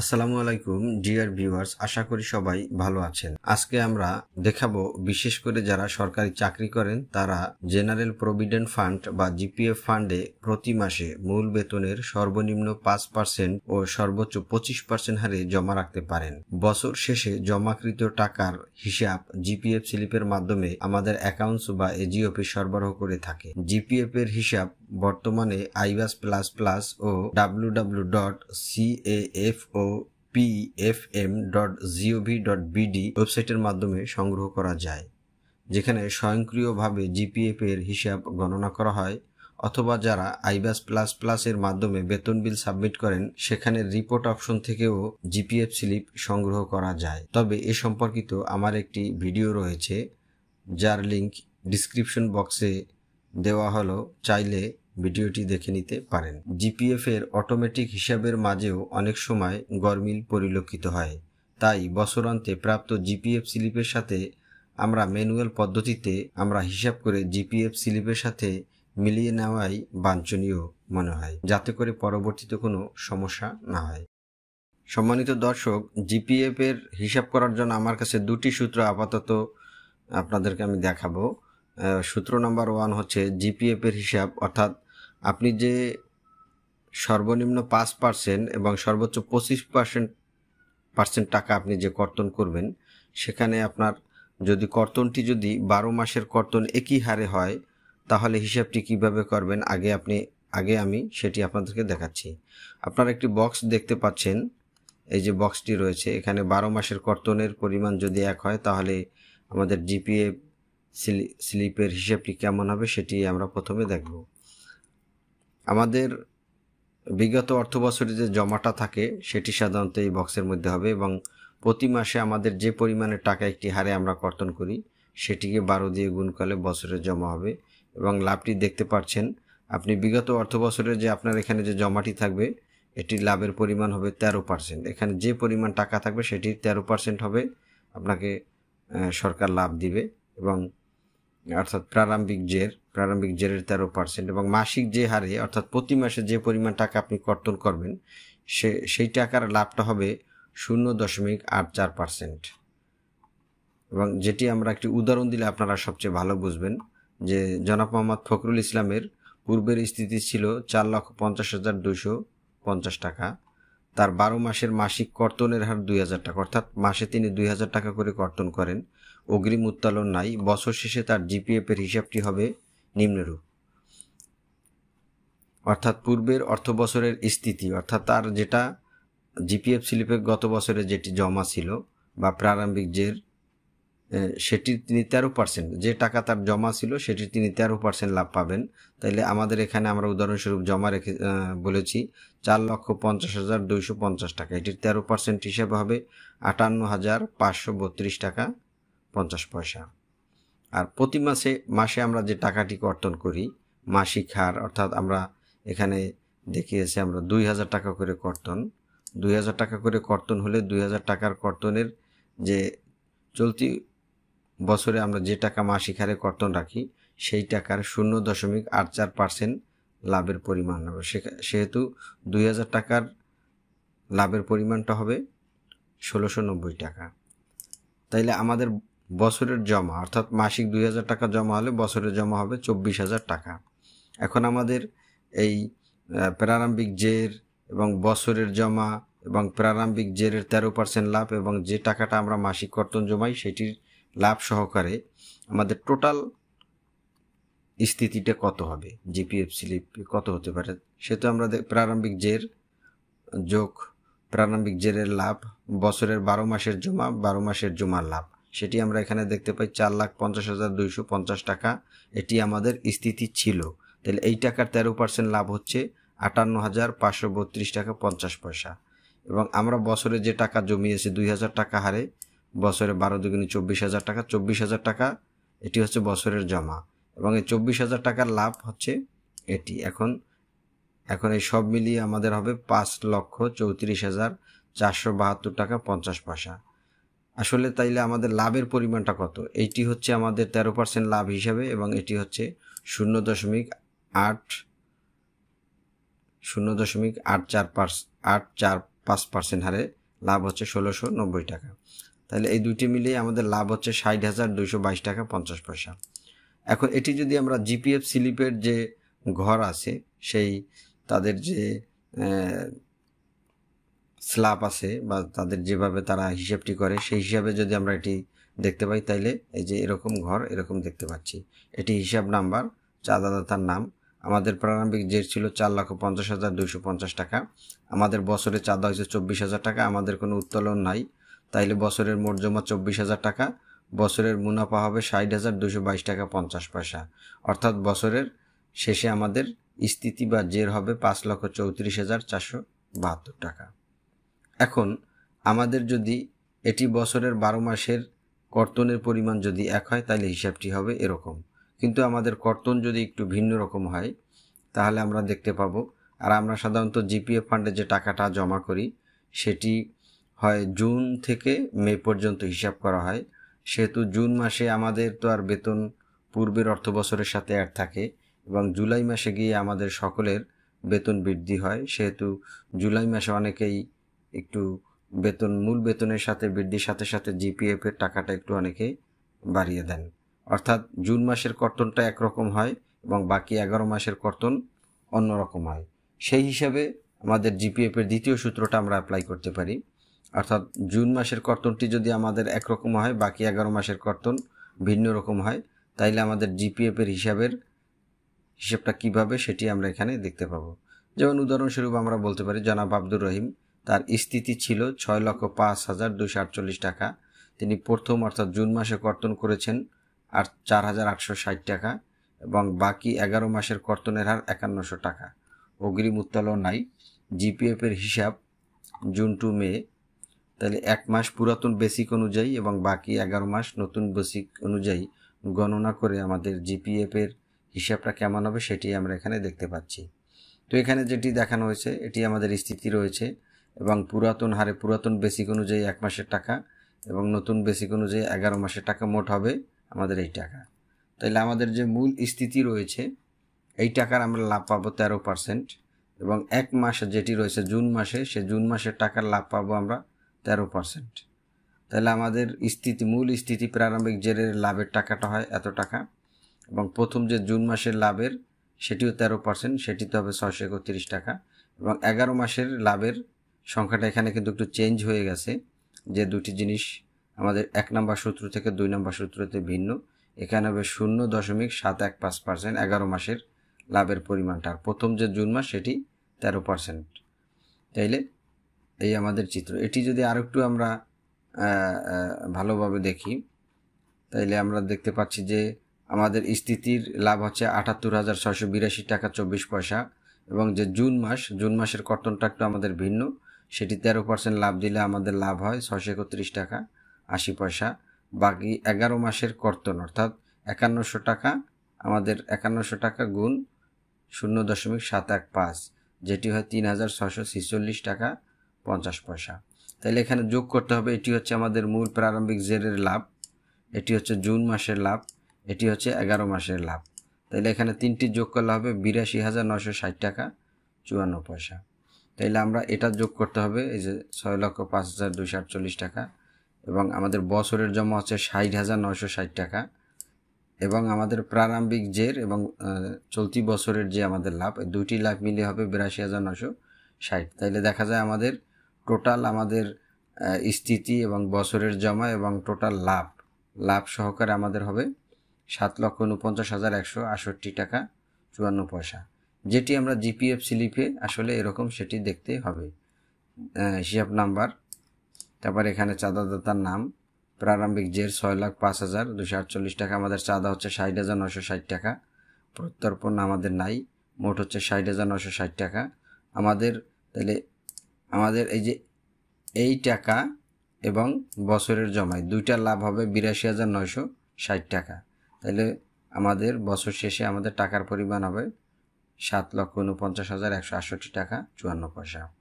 আসসালামু আলাইকুম dear viewers আশা করি সবাই ভালো আছেন আজকে আমরা দেখাবো বিশেষ করে যারা সরকারি চাকরি করেন তারা জেনারেল প্রভিডেন্ট ফান্ড বা জিপিএফ ফান্ডে প্রতি মাসে মূল বেতনের সর্বনিম্ন পাঁচ পার্সেন্ট ও সর্বোচ্চ পঁচিশ পার্সেন্ট হারে জমা রাখতে পারেন বছর শেষে জমাকৃত টাকার হিসাব জিপিএফ স্লিপের মাধ্যমে আমাদের অ্যাকাউন্টস বা এজিওপি সরবরাহ করে থাকে জিপিএফ এর হিসাব বর্তমানে আইবাস প্লাস প্লাস ও W W dot C F O pfm.gov.bd dot GOV dot ওয়েবসাইটের মাধ্যমে সংগ্রহ করা যায় যেখানে স্বয়ংক্রিয়ভাবে জিপিএফ এর হিসাব গণনা করা হয় অথবা যারা আইবাস প্লাস প্লাসের মাধ্যমে বেতন বিল সাবমিট করেন সেখানে রিপোর্ট অপশন থেকেও জিপিএফ স্লিপ সংগ্রহ করা যায় তবে এ সম্পর্কিত আমার একটি ভিডিও রয়েছে যার লিঙ্ক ডিসক্রিপশন বক্সে দেওয়া হলো চাইলে ভিডিওটি দেখে নিতে পারেন জিপিএফ এর অটোমেটিক হিসাবের মাঝেও অনেক সময় গরমিল পরিলক্ষিত হয় তাই বছরান্তে প্রাপ্ত জিপিএফ স্লিপের সাথে আমরা ম্যানুয়াল পদ্ধতিতে আমরা হিসাব করে জিপিএফ স্লিপের সাথে মিলিয়ে নেওয়াই বাঞ্ছনীয় মনে হয় যাতে করে পরবর্তীতে কোনো সমস্যা না হয় সম্মানিত দর্শক জিপিএফ এর হিসাব করার জন্য আমার কাছে দুটি সূত্র আপাতত আপনাদেরকে আমি দেখাবো সূত্র নাম্বার ওয়ান হচ্ছে জিপিএফ এর হিসাব অর্থাৎ আপনি যে সর্বনিম্ন পাঁচ পার্সেন্ট এবং সর্বোচ্চ পঁচিশ পার্সেন্ট পার্সেন্ট টাকা আপনি যে কর্তন করবেন সেখানে আপনার যদি কর্তনটি যদি বারো মাসের কর্তন একই হারে হয় তাহলে হিসাবটি কিভাবে করবেন আগে আপনি আগে আমি সেটি আপনাদেরকে দেখাচ্ছি আপনার একটি বক্স দেখতে পাচ্ছেন এই যে বক্সটি রয়েছে এখানে বারো মাসের কর্তনের পরিমাণ যদি এক হয় তাহলে আমাদের জিপিএ স্লিপের হিসেবটি কেমন হবে সেটি আমরা প্রথমে দেখব আমাদের বিগত অর্থ বছরে যে জমাটা থাকে সেটি সাধারণত এই বক্সের মধ্যে হবে এবং প্রতি মাসে আমাদের যে পরিমাণে টাকা একটি হারে আমরা কর্তন করি সেটিকে বারো দিয়ে গুণ করলে বছরে জমা হবে এবং লাভটি দেখতে পাচ্ছেন আপনি বিগত অর্থ বছরে যে আপনার এখানে যে জমাটি থাকবে এটির লাভের পরিমাণ হবে তেরো পার্সেন্ট এখানে যে পরিমাণ টাকা থাকবে সেটি তেরো পার্সেন্ট হবে আপনাকে সরকার লাভ দিবে এবং অর্থাৎ প্রারম্ভিক জের প্রারম্ভিক জেরের তেরো পার্সেন্ট এবং মাসিক যে হারে অর্থাৎ প্রতি মাসে যে পরিমাণ টাকা আপনি কর্তন করবেন সে সেই টাকার লাভটা হবে শূন্য দশমিক আট চার পার্সেন্ট এবং যেটি আমরা একটি উদাহরণ দিলে আপনারা সবচেয়ে ভালো বুঝবেন যে জনাব মোহাম্মদ ফখরুল ইসলামের পূর্বের স্থিতি ছিল চার লক্ষ পঞ্চাশ হাজার দুশো পঞ্চাশ টাকা তার বারো মাসের মাসিক কর্তনের হার দুই হাজার টাকা অর্থাৎ মাসে তিনি দুই হাজার টাকা করে কর্তন করেন অগ্রিম উত্তোলন নাই বছর শেষে তার জিপিএফের হিসাবটি হবে নিম্নরূপ অর্থাৎ পূর্বের অর্থ বছরের স্থিতি অর্থাৎ তার যেটা জিপিএফ স্লিপে গত বছরে যেটি জমা ছিল বা প্রারম্ভিক জের সেটির তিনি তেরো পার্সেন্ট যে টাকা তার জমা ছিল সেটির তিনি তেরো পার্সেন্ট লাভ পাবেন তাইলে আমাদের এখানে আমরা উদাহরণস্বরূপ জমা রেখে বলেছি চার লক্ষ পঞ্চাশ হাজার দুইশো পঞ্চাশ টাকা এটির তেরো পার্সেন্ট হিসেবে হবে আটান্ন হাজার পাঁচশো বত্রিশ টাকা পঞ্চাশ পয়সা আর প্রতি মাসে মাসে আমরা যে টাকাটি কর্তন করি মাসিক হার অর্থাৎ আমরা এখানে দেখিয়েছি আমরা দুই হাজার টাকা করে কর্তন দুই হাজার টাকা করে কর্তন হলে দুই হাজার টাকার কর্তনের যে চলতি বছরে আমরা যে টাকা মাসিক হারে কর্তন রাখি সেই টাকার শূন্য দশমিক আট চার পার্সেন্ট লাভের পরিমাণ হবে সেহেতু দুই হাজার টাকার লাভের পরিমাণটা হবে ষোলোশো নব্বই টাকা তাইলে আমাদের বছরের জমা অর্থাৎ মাসিক দুই হাজার টাকা জমা হলে বছরে জমা হবে চব্বিশ হাজার টাকা এখন আমাদের এই প্রারম্ভিক জের এবং বছরের জমা এবং প্রারম্ভিক জেরের তেরো পার্সেন্ট লাভ এবং যে টাকাটা আমরা মাসিক কর্তন জমাই সেটির লাভ সহকারে আমাদের টোটাল স্থিতিটা কত হবে জিপিএফ স্লিপ কত হতে পারে সে তো আমরা প্রারম্ভিক জের যোগ প্রারম্ভিক জেরের লাভ বছরের বারো মাসের জমা বারো মাসের জমার লাভ সেটি আমরা এখানে দেখতে পাই চার লাখ পঞ্চাশ হাজার দুইশো পঞ্চাশ টাকা এটি আমাদের স্থিতি ছিল তাহলে এই টাকার তেরো পার্সেন্ট লাভ হচ্ছে আটান্ন হাজার পাঁচশো বত্রিশ টাকা পঞ্চাশ পয়সা এবং আমরা বছরে যে টাকা জমিয়েছি দুই হাজার টাকা হারে বছরে বারো দুগুনি চব্বিশ হাজার টাকা চব্বিশ হাজার টাকা এটি হচ্ছে বছরের জমা এবং এই চব্বিশ হাজার টাকার লাভ হচ্ছে এটি এখন এখন এই সব মিলিয়ে আমাদের হবে পাঁচ লক্ষ চৌত্রিশ হাজার চারশো বাহাত্তর টাকা পঞ্চাশ পয়সা আসলে তাইলে আমাদের লাভের পরিমাণটা কত এইটি হচ্ছে আমাদের তেরো পার্সেন্ট লাভ হিসাবে এবং এটি হচ্ছে শূন্য দশমিক আট শূন্য দশমিক আট চার পার্স আট চার পাঁচ পার্সেন্ট হারে লাভ হচ্ছে ষোলোশো নব্বই টাকা তাহলে এই দুইটি মিলিয়ে আমাদের লাভ হচ্ছে ষাট হাজার দুইশো বাইশ টাকা পঞ্চাশ পয়সা এখন এটি যদি আমরা জিপিএফ স্লিপের যে ঘর আছে সেই তাদের যে স্লাপ আছে বা তাদের যেভাবে তারা হিসেবটি করে সেই হিসাবে যদি আমরা এটি দেখতে পাই তাইলে এই যে এরকম ঘর এরকম দেখতে পাচ্ছি এটি হিসাব নাম্বার চাঁদাদাতার নাম আমাদের প্রারম্ভিক যে ছিল চার লক্ষ পঞ্চাশ হাজার দুইশো পঞ্চাশ টাকা আমাদের বছরে চাঁদা হয়েছে চব্বিশ হাজার টাকা আমাদের কোনো উত্তোলন নাই তাইলে বছরের মোট জমা চব্বিশ হাজার টাকা বছরের মুনাফা হবে ষাট হাজার দুশো বাইশ টাকা পঞ্চাশ পয়সা অর্থাৎ বছরের শেষে আমাদের স্থিতি বা জের হবে পাঁচ লক্ষ চৌত্রিশ হাজার চারশো বাহাত্তর টাকা এখন আমাদের যদি এটি বছরের বারো মাসের কর্তনের পরিমাণ যদি এক হয় তাহলে হিসাবটি হবে এরকম কিন্তু আমাদের কর্তন যদি একটু ভিন্ন রকম হয় তাহলে আমরা দেখতে পাবো আর আমরা সাধারণত জিপিএফ ফান্ডে যে টাকাটা জমা করি সেটি হয় জুন থেকে মে পর্যন্ত হিসাব করা হয় সেহেতু জুন মাসে আমাদের তো আর বেতন পূর্বের অর্থ বছরের সাথে অ্যাড থাকে এবং জুলাই মাসে গিয়ে আমাদের সকলের বেতন বৃদ্ধি হয় সেহেতু জুলাই মাসে অনেকেই একটু বেতন মূল বেতনের সাথে বৃদ্ধির সাথে সাথে জিপিএফ এর টাকাটা একটু অনেকে বাড়িয়ে দেন অর্থাৎ জুন মাসের কর্তনটা একরকম হয় এবং বাকি এগারো মাসের কর্তন অন্যরকম হয় সেই হিসাবে আমাদের জিপিএফ এর দ্বিতীয় সূত্রটা আমরা অ্যাপ্লাই করতে পারি অর্থাৎ জুন মাসের কর্তনটি যদি আমাদের একরকম হয় বাকি এগারো মাসের কর্তন ভিন্ন রকম হয় তাইলে আমাদের জিপিএফের হিসাবের হিসাবটা কিভাবে সেটি আমরা এখানে দেখতে পাবো যেমন উদাহরণস্বরূপ আমরা বলতে পারি জনাব আব্দুর রহিম তার স্থিতি ছিল ছয় লক্ষ পাঁচ হাজার দুশো আটচল্লিশ টাকা তিনি প্রথম অর্থাৎ জুন মাসে কর্তন করেছেন আর চার হাজার আটশো ষাট টাকা এবং বাকি এগারো মাসের কর্তনের হার একান্নশো টাকা অগ্রিম উত্তোলন নাই জিপিএফের হিসাব জুন টু মে তাহলে এক মাস পুরাতন বেসিক অনুযায়ী এবং বাকি এগারো মাস নতুন বেসিক অনুযায়ী গণনা করে আমাদের জিপিএফের হিসাবটা কেমন হবে সেটি আমরা এখানে দেখতে পাচ্ছি তো এখানে যেটি দেখানো হয়েছে এটি আমাদের স্থিতি রয়েছে এবং পুরাতন হারে পুরাতন বেসিক অনুযায়ী এক মাসের টাকা এবং নতুন বেসিক অনুযায়ী এগারো মাসের টাকা মোট হবে আমাদের এই টাকা তাইলে আমাদের যে মূল স্থিতি রয়েছে এই টাকার আমরা লাভ পাবো তেরো পার্সেন্ট এবং এক মাস যেটি রয়েছে জুন মাসে সে জুন মাসের টাকার লাভ পাবো আমরা তেরো পার্সেন্ট তাহলে আমাদের স্থিতি মূল স্থিতি প্রারম্ভিক জেরের লাভের টাকাটা হয় এত টাকা এবং প্রথম যে জুন মাসের লাভের সেটিও তেরো পার্সেন্ট সেটি তো হবে ছশো একত্রিশ টাকা এবং এগারো মাসের লাভের সংখ্যাটা এখানে কিন্তু একটু চেঞ্জ হয়ে গেছে যে দুটি জিনিস আমাদের এক নম্বর সূত্র থেকে দুই নম্বর সূত্রতে ভিন্ন এখানে হবে শূন্য দশমিক সাত এক পাঁচ পার্সেন্ট এগারো মাসের লাভের পরিমাণটা আর প্রথম যে জুন মাস সেটি তেরো পার্সেন্ট তাইলে এই আমাদের চিত্র এটি যদি আর একটু আমরা ভালোভাবে দেখি তাইলে আমরা দেখতে পাচ্ছি যে আমাদের স্থিতির লাভ হচ্ছে আটাত্তর হাজার ছয়শো বিরাশি টাকা চব্বিশ পয়সা এবং যে জুন মাস জুন মাসের কর্তনটা একটু আমাদের ভিন্ন সেটি তেরো পার্সেন্ট লাভ দিলে আমাদের লাভ হয় ছয়শো একত্রিশ টাকা আশি পয়সা বাকি এগারো মাসের কর্তন অর্থাৎ একান্নশো টাকা আমাদের একান্নশো টাকা গুণ শূন্য দশমিক সাত এক পাঁচ যেটি হয় তিন হাজার ছশো ছিচল্লিশ টাকা পঞ্চাশ পয়সা তাহলে এখানে যোগ করতে হবে এটি হচ্ছে আমাদের মূল প্রারম্ভিক জেরের লাভ এটি হচ্ছে জুন মাসের লাভ এটি হচ্ছে এগারো মাসের লাভ তাহলে এখানে তিনটি যোগ করলে হবে বিরাশি হাজার নশো ষাট টাকা চুয়ান্ন পয়সা তাইলে আমরা এটা যোগ করতে হবে এই যে ছয় লক্ষ পাঁচ হাজার দুশো আটচল্লিশ টাকা এবং আমাদের বছরের জমা হচ্ছে ষাট হাজার নশো ষাট টাকা এবং আমাদের প্রারম্ভিক জের এবং চলতি বছরের যে আমাদের লাভ দুটি লাভ মিলে হবে বিরাশি হাজার নশো ষাট তাইলে দেখা যায় আমাদের টোটাল আমাদের স্থিতি এবং বছরের জমা এবং টোটাল লাভ লাভ সহকারে আমাদের হবে সাত লক্ষ উনপঞ্চাশ হাজার একশো আষট্টি টাকা চুয়ান্ন পয়সা যেটি আমরা জিপিএফ স্লিপে আসলে এরকম সেটি দেখতে হবে হিসাব নাম্বার তারপর এখানে চাঁদাদাতার নাম প্রারম্ভিক জের ছয় লাখ পাঁচ হাজার দুশো আটচল্লিশ টাকা আমাদের চাঁদা হচ্ছে ষাট হাজার নশো ষাট টাকা প্রত্যর্পণ আমাদের নাই মোট হচ্ছে ষাট হাজার নশো ষাট টাকা আমাদের তাহলে আমাদের এই যে এই টাকা এবং বছরের জমায় দুইটা লাভ হবে বিরাশি হাজার নয়শো ষাট টাকা তাহলে আমাদের বছর শেষে আমাদের টাকার পরিমাণ হবে সাত লক্ষ ঊনপঞ্চাশ হাজার একশো আটষট্টি টাকা চুয়ান্ন পয়সা